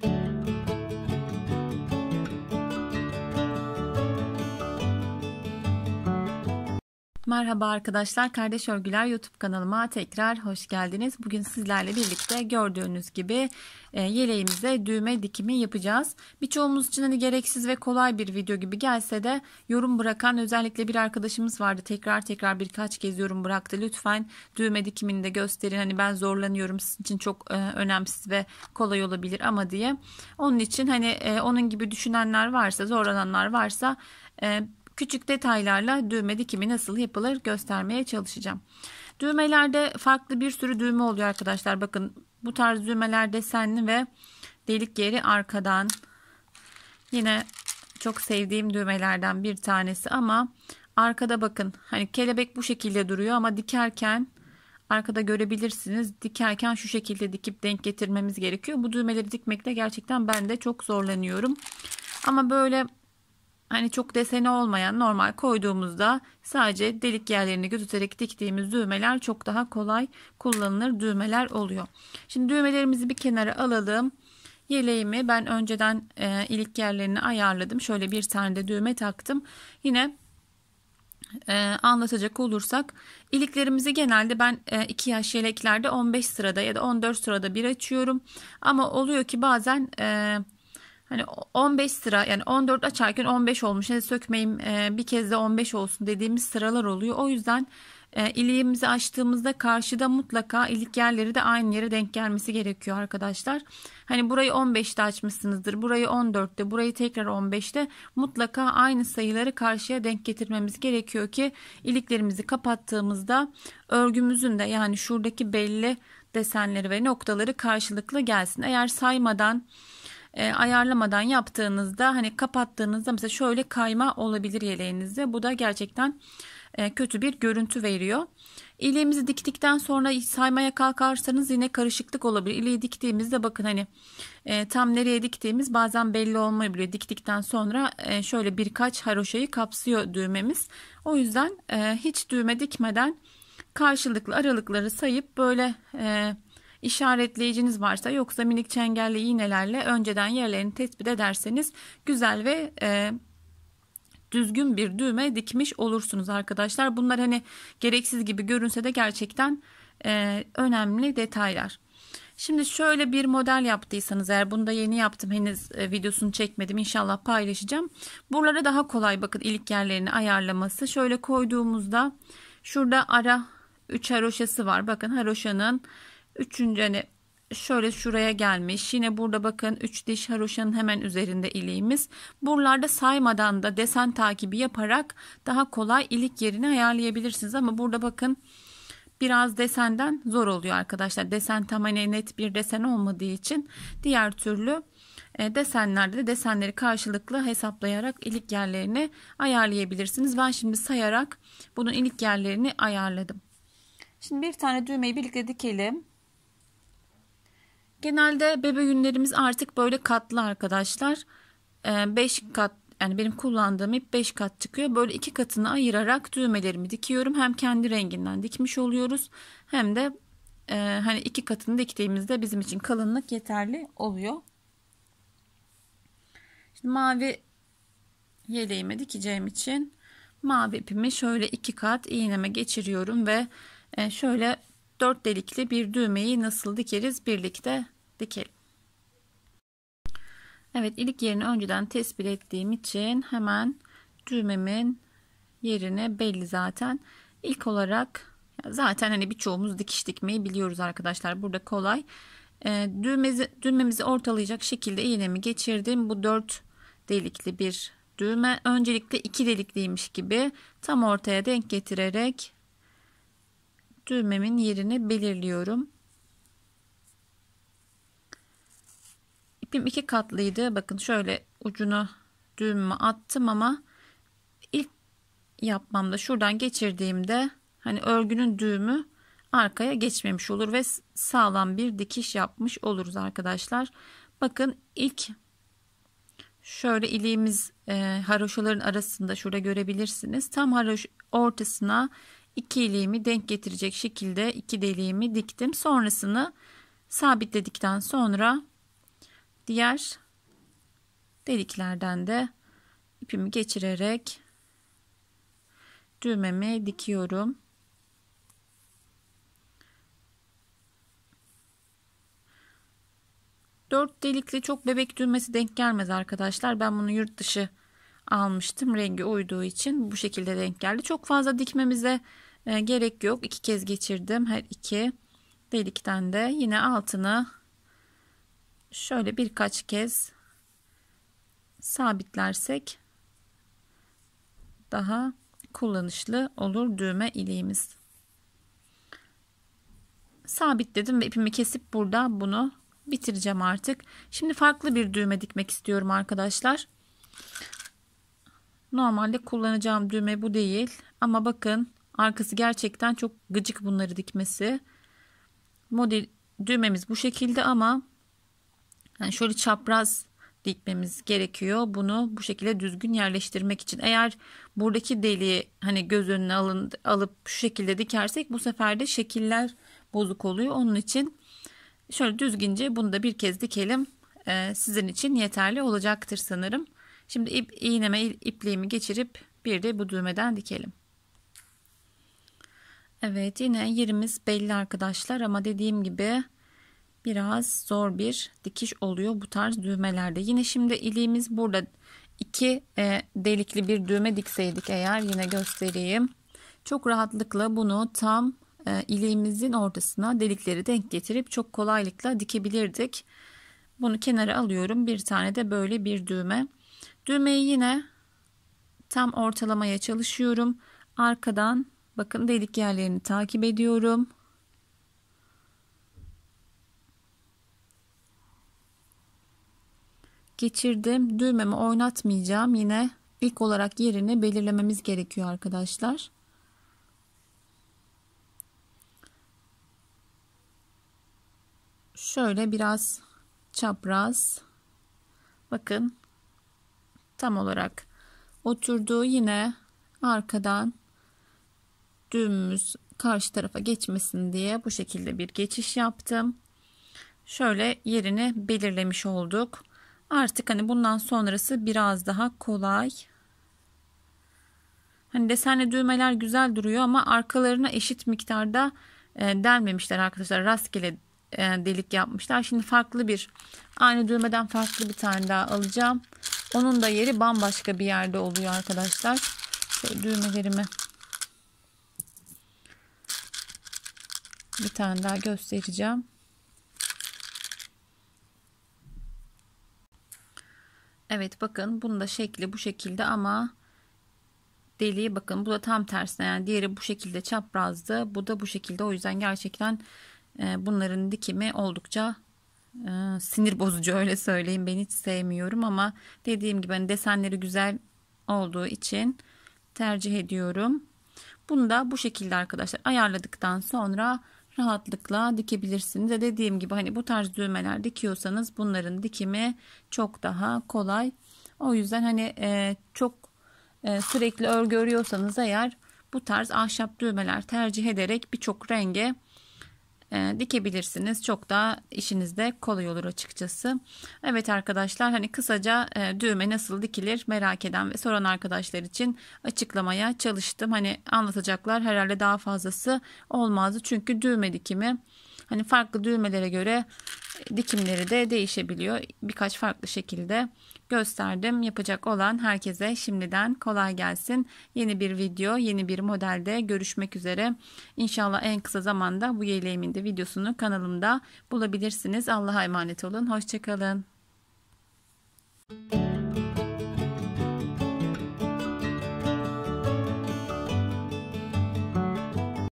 Thank you. Merhaba arkadaşlar. Kardeş Örgüler YouTube kanalıma tekrar hoş geldiniz. Bugün sizlerle birlikte gördüğünüz gibi e, yeleğimize düğme dikimi yapacağız. Birçoğumuz için hani gereksiz ve kolay bir video gibi gelse de yorum bırakan özellikle bir arkadaşımız vardı. Tekrar tekrar birkaç kez yorum bıraktı. Lütfen düğme dikimini de gösterin. Hani ben zorlanıyorum sizin için çok e, önemsiz ve kolay olabilir ama diye. Onun için hani e, onun gibi düşünenler varsa zorlananlar varsa küçük detaylarla düğme dikimi nasıl yapılır göstermeye çalışacağım. Düğmelerde farklı bir sürü düğme oluyor arkadaşlar. Bakın bu tarz düğmeler desenli ve delik yeri arkadan. Yine çok sevdiğim düğmelerden bir tanesi ama arkada bakın hani kelebek bu şekilde duruyor ama dikerken arkada görebilirsiniz dikerken şu şekilde dikip denk getirmemiz gerekiyor bu düğmeleri dikmekte gerçekten ben de çok zorlanıyorum ama böyle Hani çok deseni olmayan normal koyduğumuzda sadece delik yerlerini gözeterek diktiğimiz düğmeler çok daha kolay kullanılır düğmeler oluyor. Şimdi düğmelerimizi bir kenara alalım. Yeleğimi ben önceden e, ilik yerlerini ayarladım. Şöyle bir tane de düğme taktım. Yine e, anlatacak olursak iliklerimizi genelde ben e, 2 yaş yeleklerde 15 sırada ya da 14 sırada bir açıyorum. Ama oluyor ki bazen e, Hani 15 sıra yani 14 açarken 15 olmuş. Hadi sökmeyeyim e, bir kez de 15 olsun dediğimiz sıralar oluyor. O yüzden e, iliğimizi açtığımızda karşıda mutlaka ilik yerleri de aynı yere denk gelmesi gerekiyor arkadaşlar. Hani burayı 15'te açmışsınızdır. Burayı 14'te, burayı tekrar 15'te mutlaka aynı sayıları karşıya denk getirmemiz gerekiyor ki iliklerimizi kapattığımızda örgümüzün de yani şuradaki belli desenleri ve noktaları karşılıklı gelsin. Eğer saymadan e, ayarlamadan yaptığınızda hani kapattığınızda mesela şöyle kayma olabilir yeleğinizde. Bu da gerçekten e, kötü bir görüntü veriyor. İleğimizi diktikten sonra saymaya kalkarsanız yine karışıklık olabilir. İleği diktiğimizde bakın hani e, tam nereye diktiğimiz bazen belli olmayabiliyor. Diktikten sonra e, şöyle birkaç haroşayı kapsıyor düğmemiz. O yüzden e, hiç düğme dikmeden karşılıklı aralıkları sayıp böyle e, işaretleyiciniz varsa yoksa minik çengelle iğnelerle önceden yerlerini tespit ederseniz güzel ve e, düzgün bir düğme dikmiş olursunuz arkadaşlar. Bunlar hani gereksiz gibi görünse de gerçekten e, önemli detaylar. Şimdi şöyle bir model yaptıysanız eğer bunu da yeni yaptım henüz e, videosunu çekmedim inşallah paylaşacağım. Buralara daha kolay bakın ilik yerlerini ayarlaması. Şöyle koyduğumuzda şurada ara 3 haroşası var. Bakın haroşanın Üçüncü hani şöyle şuraya gelmiş. Yine burada bakın 3 diş haroşanın hemen üzerinde iliğimiz. Buralarda saymadan da desen takibi yaparak daha kolay ilik yerini ayarlayabilirsiniz. Ama burada bakın biraz desenden zor oluyor arkadaşlar. Desen tam hani net bir desen olmadığı için diğer türlü e, desenlerde de desenleri karşılıklı hesaplayarak ilik yerlerini ayarlayabilirsiniz. Ben şimdi sayarak bunun ilik yerlerini ayarladım. Şimdi bir tane düğmeyi birlikte dikelim. Genelde bebe günlerimiz artık böyle katlı arkadaşlar. 5 ee, kat yani benim kullandığım ip 5 kat çıkıyor. Böyle iki katını ayırarak düğmelerimi dikiyorum. Hem kendi renginden dikmiş oluyoruz hem de e, hani iki katını diktiğimizde bizim için kalınlık yeterli oluyor. Şimdi mavi yeleğime dikeceğim için mavi ipimi şöyle iki kat iğneme geçiriyorum ve e, şöyle dört delikli bir düğmeyi nasıl dikeriz birlikte dikelim. Evet ilik yerini önceden tespit ettiğim için hemen düğmemin yerine belli zaten. İlk olarak zaten hani birçoğumuz dikiş dikmeyi biliyoruz arkadaşlar. Burada kolay. E, ee, düğmemizi, düğmemizi ortalayacak şekilde iğnemi geçirdim. Bu 4 delikli bir düğme. Öncelikle 2 delikliymiş gibi tam ortaya denk getirerek düğmemin yerini belirliyorum. ipim iki katlıydı. Bakın şöyle ucunu düğümümü attım ama ilk yapmamda şuradan geçirdiğimde hani örgünün düğümü arkaya geçmemiş olur ve sağlam bir dikiş yapmış oluruz arkadaşlar. Bakın ilk şöyle iliğimiz e, haroşaların arasında şurada görebilirsiniz. Tam haroş ortasına iki iliğimi denk getirecek şekilde iki deliğimi diktim. Sonrasını sabitledikten sonra diğer deliklerden de ipimi geçirerek düğmemi dikiyorum. Dört delikli çok bebek düğmesi denk gelmez arkadaşlar. Ben bunu yurt dışı almıştım. Rengi uyduğu için bu şekilde denk geldi. Çok fazla dikmemize e, gerek yok. İki kez geçirdim. Her iki delikten de yine altını şöyle birkaç kez sabitlersek daha kullanışlı olur düğme iliğimiz. Sabitledim ve ipimi kesip burada bunu bitireceğim artık. Şimdi farklı bir düğme dikmek istiyorum arkadaşlar. Normalde kullanacağım düğme bu değil ama bakın arkası gerçekten çok gıcık bunları dikmesi. Model düğmemiz bu şekilde ama yani şöyle çapraz dikmemiz gerekiyor. Bunu bu şekilde düzgün yerleştirmek için. Eğer buradaki deliği hani göz önüne alın, alıp şu şekilde dikersek bu sefer de şekiller bozuk oluyor. Onun için şöyle düzgünce bunu da bir kez dikelim. Ee, sizin için yeterli olacaktır sanırım. Şimdi ip, iğneme ipliğimi geçirip bir de bu düğmeden dikelim. Evet yine yerimiz belli arkadaşlar ama dediğim gibi biraz zor bir dikiş oluyor bu tarz düğmelerde. Yine şimdi iliğimiz burada iki e, delikli bir düğme dikseydik eğer yine göstereyim. Çok rahatlıkla bunu tam e, iliğimizin ortasına delikleri denk getirip çok kolaylıkla dikebilirdik. Bunu kenara alıyorum. Bir tane de böyle bir düğme. Düğmeyi yine tam ortalamaya çalışıyorum. Arkadan bakın delik yerlerini takip ediyorum. geçirdim. Düğmemi oynatmayacağım. Yine ilk olarak yerini belirlememiz gerekiyor arkadaşlar. Şöyle biraz çapraz. Bakın tam olarak oturduğu yine arkadan düğümümüz karşı tarafa geçmesin diye bu şekilde bir geçiş yaptım. Şöyle yerini belirlemiş olduk. Artık hani bundan sonrası biraz daha kolay. Hani desenli düğmeler güzel duruyor ama arkalarına eşit miktarda e, delmemişler arkadaşlar. Rastgele e, delik yapmışlar. Şimdi farklı bir aynı düğmeden farklı bir tane daha alacağım. Onun da yeri bambaşka bir yerde oluyor arkadaşlar. Şöyle düğmelerimi bir tane daha göstereceğim. Evet bakın bunun da şekli bu şekilde ama deliği bakın bu da tam tersine yani diğeri bu şekilde çaprazdı bu da bu şekilde o yüzden gerçekten e, bunların dikimi oldukça e, sinir bozucu öyle söyleyeyim ben hiç sevmiyorum ama dediğim gibi hani desenleri güzel olduğu için tercih ediyorum. Bunu da bu şekilde arkadaşlar ayarladıktan sonra rahatlıkla dikebilirsiniz. Ve dediğim gibi hani bu tarz düğmeler dikiyorsanız bunların dikimi çok daha kolay. O yüzden hani e, çok e, sürekli örgü örüyorsanız eğer bu tarz ahşap düğmeler tercih ederek birçok renge e, dikebilirsiniz. Çok daha işiniz de kolay olur açıkçası. Evet arkadaşlar hani kısaca e, düğme nasıl dikilir merak eden ve soran arkadaşlar için açıklamaya çalıştım. Hani anlatacaklar herhalde daha fazlası olmazdı. Çünkü düğme dikimi hani farklı düğmelere göre dikimleri de değişebiliyor. Birkaç farklı şekilde gösterdim. Yapacak olan herkese şimdiden kolay gelsin. Yeni bir video, yeni bir modelde görüşmek üzere. İnşallah en kısa zamanda bu yeleğimin de videosunu kanalımda bulabilirsiniz. Allah'a emanet olun. Hoşçakalın. Müzik